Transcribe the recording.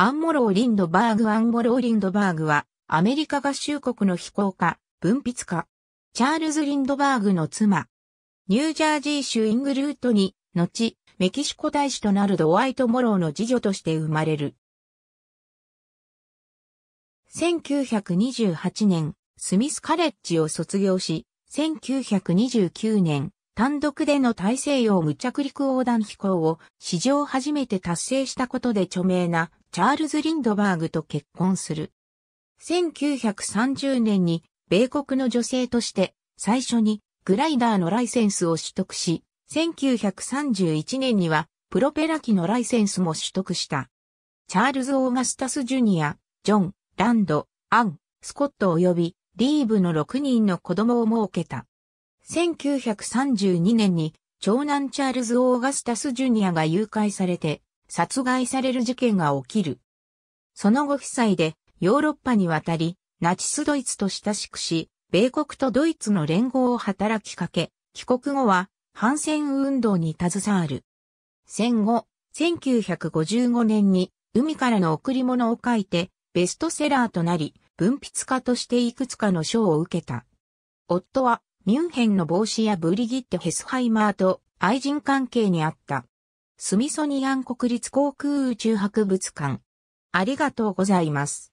アンモロー・リンドバーグ・アンモロー・リンドバーグは、アメリカ合衆国の飛行家、文筆家、チャールズ・リンドバーグの妻、ニュージャージー州イングルートに、後、メキシコ大使となるドワイト・モローの次女として生まれる。1928年、スミス・カレッジを卒業し、1929年、単独での大西洋無着陸横断飛行を史上初めて達成したことで著名なチャールズ・リンドバーグと結婚する。1930年に米国の女性として最初にグライダーのライセンスを取得し、1931年にはプロペラ機のライセンスも取得した。チャールズ・オーガスタス・ジュニア、ジョン、ランド、アン、スコット及びリーブの6人の子供を設けた。1932年に長男チャールズ・オーガスタス・ジュニアが誘拐されて殺害される事件が起きる。その後夫妻でヨーロッパに渡り、ナチスドイツと親しくし、米国とドイツの連合を働きかけ、帰国後は反戦運動に携わる。戦後、1955年に海からの贈り物を書いてベストセラーとなり、文筆家としていくつかの賞を受けた。夫はミュンヘンの帽子やブリギット・ヘスハイマーと愛人関係にあった。スミソニアン国立航空宇宙博物館。ありがとうございます。